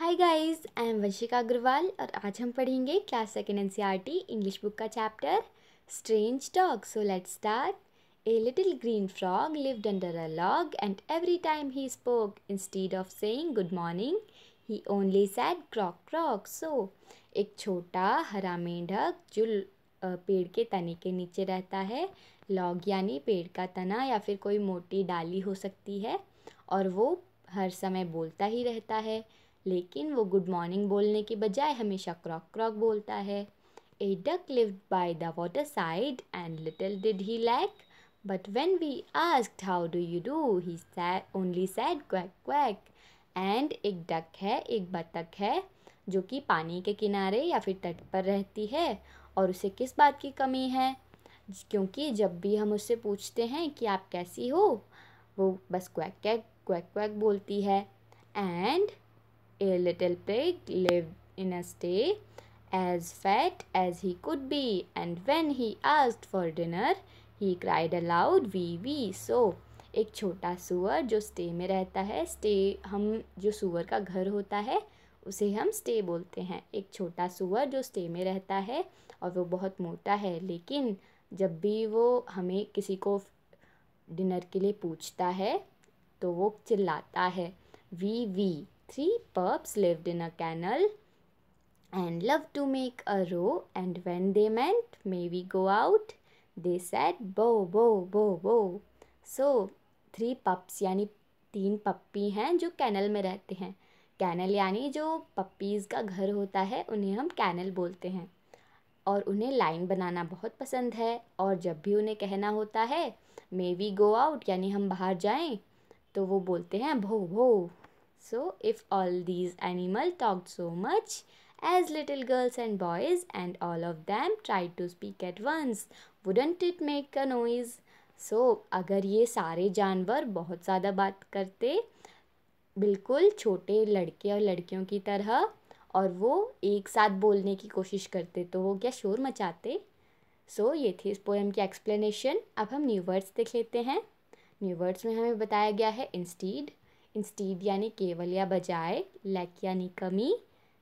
Hi guys I am Vanshika Agarwal और आज हम पढ़ेंगे class second an English book का chapter strange dog so let start a little green frog lived under a log and every time he spoke instead of saying good morning he only said croak croak so एक छोटा हरा मेंढक जो पेड़ के तने के नीचे रहता है लॉग यानी पेड़ का तना या फिर कोई मोटी डाली हो सकती है और वो हर समय बोलता ही रहता है लेकिन वो गुड मॉर्निंग बोलने के बजाय हमेशा क्रॉक क्रॉक बोलता है a duck lived by the water side and little did he lack but when we ask how do you do he only said quack quack and एक डक है एक बतख है जो कि पानी के किनारे या फिर तट पर रहती है और उसे किस बात की कमी है क्योंकि जब भी हम उससे पूछते हैं कि आप कैसी हो वो बस क्वैक क्वैक क्वैक क्वैक बोलती है and a little pig lived in a stay as fat as he could be and when he asked for dinner he cried aloud wee wee so एक छोटा सुअर जो स्टे में रहता है stay हम जो सुअर का घर होता है उसे हम स्टे बोलते हैं एक छोटा सुअर जो स्टे में रहता है और वो बहुत मोटा है लेकिन जब भी वो हमें किसी को डिनर के लिए पूछता है तो वो चिल्लाता है wee wee Three pups lived in a kennel and loved to make a row. And when they meant, May we go out? they said, Bo, bo, bo, bo. So, three pups yani teen puppy hain jo kennel mein rehte hain kennel yani jo puppies ka ghar hota hai unhe hum kennel bolte hain और उन्हें line बनाना बहुत पसंद है और जब भी उन्हें कहना होता है मे वी गो आउट यानी हम बाहर जाएं तो वो बोलते हैं भो भो So if all these animal talked so much as little girls and boys and all of them tried to speak at once, wouldn't it make a noise? So अगर ये सारे जानवर बहुत ज़्यादा बात करते बिल्कुल छोटे लड़के और लड़कियों की तरह और वो एक साथ बोलने की कोशिश करते तो वो क्या शोर मचाते सो so, ये थी इस पोएम की एक्सप्लेनेशन अब हम न्यू वर्ड्स देख लेते हैं न्यू वर्ड्स में हमें बताया गया है इंस्टीड इंस्टीड यानी केवल या बजाय लैक यानी कमी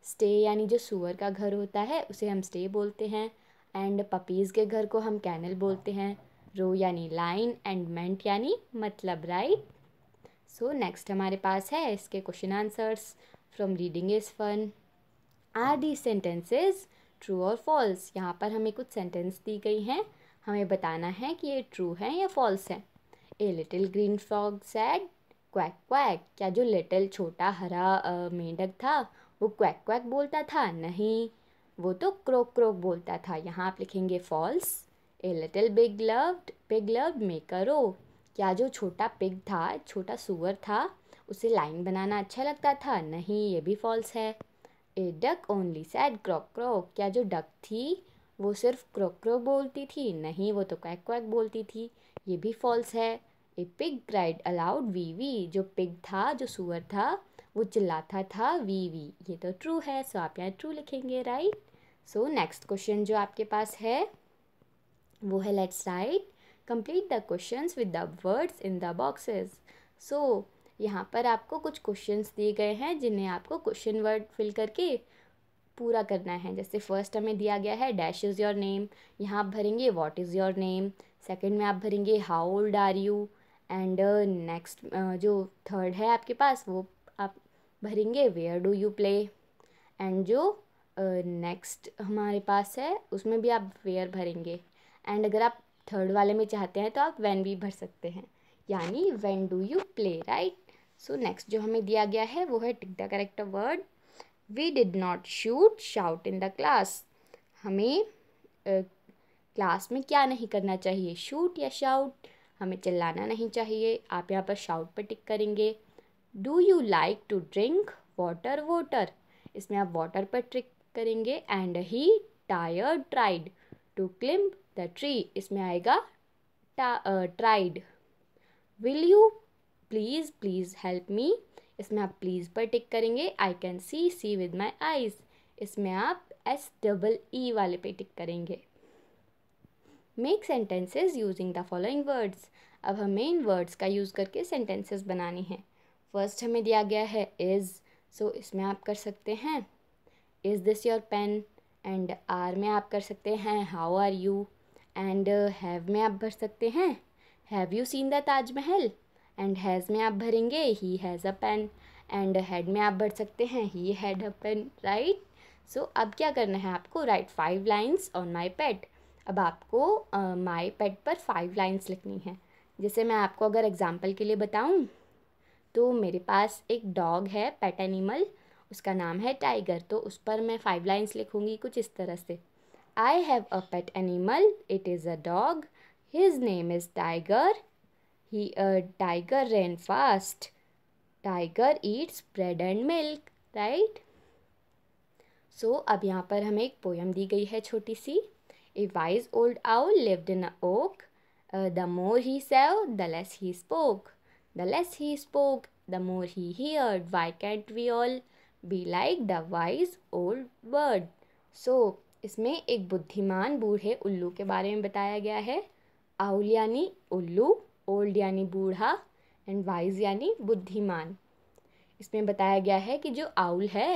स्टे यानी जो सुअर का घर होता है उसे हम स्टे बोलते हैं एंड पपीज़ के घर को हम कैनल बोलते हैं रो यानी लाइन एंड मेंट यानी मतलब राइट सो नेक्स्ट हमारे पास है इसके question answers from reading is fun are the sentences true और फॉल्स यहाँ पर हमें कुछ सेंटेंस दी गई हैं हमें बताना है कि ये ट्रू है या फॉल्स है a little green frog said quack quack क्या जो लिटिल छोटा हरा मेंढक था वो क्वैक क्वैक बोलता था नहीं वो तो क्रोक क्रोक बोलता था यहाँ आप लिखेंगे false a little big loved pig love मे करो क्या जो छोटा पिग था छोटा सुअर था उसे लाइन बनाना अच्छा लगता था नहीं ये भी फॉल्स है a duck only said croak croak क्या जो डक थी वो सिर्फ क्रोक क्रोक बोलती थी नहीं वो तो क्वैक क्वैक बोलती थी ये भी फॉल्स है a pig cried aloud wee wee जो पिग था जो सुअर था वो चिल्लाता था वी वी ये तो ट्रू है सो आप यहाँ ट्रू लिखेंगे राइट सो नेक्स्ट क्वेश्चन जो आपके पास है वो है let's write complete the question with the words in the boxes so यहाँ पर आपको कुछ क्वेश्चन दिए गए हैं जिन्हें आपको क्वेश्चन वर्ड फिल करके पूरा करना है जैसे फर्स्ट हमें दिया गया है डैश इज़ योर नेम यहाँ आप भरेंगे what is your name second में आप भरेंगे how old are you and next जो थर्ड है आपके पास वो आप भरेंगे where do you play and जो नेक्स्ट uh, हमारे पास है उसमें भी आप वेयर भरेंगे एंड अगर आप थर्ड वाले में चाहते हैं तो आप वैन भी भर सकते हैं यानी when do you play right so next जो हमें दिया गया है वो है tick the correct word we did not shoot shout in the class हमें क्लास uh, में क्या नहीं करना चाहिए शूट या शाउट हमें चिल्लाना नहीं चाहिए आप यहाँ पर शाउट पर टिक करेंगे do you like to drink water water इसमें आप वाटर पर ट्रिक करेंगे and he tire tried to climb the tree इसमें आएगा tried will you please please help me इसमें आप प्लीज़ पर टिक करेंगे I can see sea with my eyes इसमें आप एस डबल ई वाले पे टिक करेंगे make sentences using the following words अब हमें इन वर्ड्स का यूज़ करके सेंटेंसेस बनाने हैं फर्स्ट हमें दिया गया है इज़ सो so, इसमें आप कर सकते हैं is this your pen and are में आप कर सकते हैं how are you and have में आप भर सकते हैं have you seen the Taj Mahal and has में आप भरेंगे he has a pen and had में आप भर सकते हैं he had a pen right so अब क्या करना है आपको right five lines on my pet अब आपको माई पेड पर फाइव लाइन्स लिखनी है जैसे मैं आपको अगर एग्ज़ाम्पल के लिए बताऊँ तो मेरे पास एक डॉग है पेट एनिमल उसका नाम है टाइगर तो उस पर मैं फाइव लाइन्स लिखूँगी कुछ इस तरह से I have a pet animal it is a dog his name is Tiger he Tiger ran fast Tiger eats bread and milk right so अब यहाँ पर हमें एक पोयम दी गई है छोटी सी A wise old owl lived in an oak. Uh, the more he saw, the less he spoke. The less he spoke, the more he heard. Why can't we all be like the wise old bird? So, इसमें एक बुद्धिमान बूढ़े उल्लू के बारे में बताया गया है आउल यानी उल्लू ओल्ड यानी बूढ़ा एंड वाइज यानी बुद्धिमान इसमें बताया गया है कि जो आउल है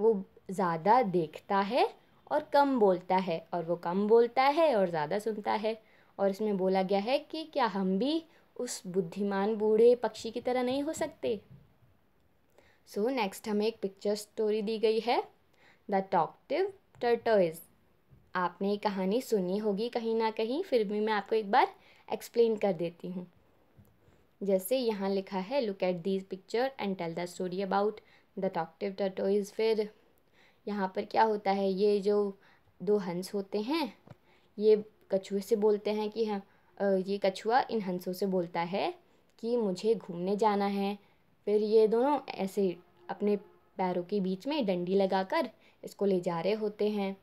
वो ज़्यादा देखता है और कम बोलता है और वो कम बोलता है और ज़्यादा सुनता है और इसमें बोला गया है कि क्या हम भी उस बुद्धिमान बूढ़े पक्षी की तरह नहीं हो सकते सो so, नेक्स्ट हमें एक पिक्चर स्टोरी दी गई है द टॉक्टिव टर्टोइज़ आपने ये कहानी सुनी होगी कहीं ना कहीं फिर भी मैं आपको एक बार एक्सप्लेन कर देती हूँ जैसे यहाँ लिखा है look at these picture and tell the story about the talkative tortoise फिर यहाँ पर क्या होता है ये जो दो हंस होते हैं ये कछुए से बोलते हैं कि हाँ ये कछुआ इन हंसों से बोलता है कि मुझे घूमने जाना है फिर ये दोनों ऐसे अपने पैरों के बीच में डंडी लगाकर इसको ले जा रहे होते हैं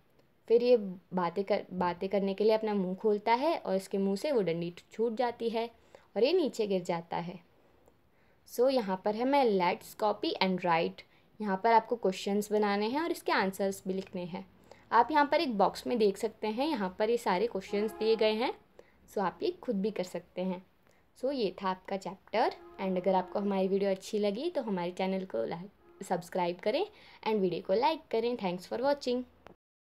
फिर ये बातें कर बातें करने के लिए अपना मुंह खोलता है और इसके मुंह से वो डंडी छूट जाती है और ये नीचे गिर जाता है सो so, यहाँ पर है मैं लेट्स कॉपी एंड राइट यहाँ पर आपको क्वेश्चंस बनाने हैं और इसके आंसर्स भी लिखने हैं आप यहाँ पर एक बॉक्स में देख सकते हैं यहाँ पर ये सारे क्वेश्चंस दिए गए हैं सो आप ये खुद भी कर सकते हैं सो ये था आपका चैप्टर एंड अगर आपको हमारी वीडियो अच्छी लगी तो हमारे चैनल को लाइक सब्सक्राइब करें एंड वीडियो को लाइक करें थैंक्स फॉर वॉचिंग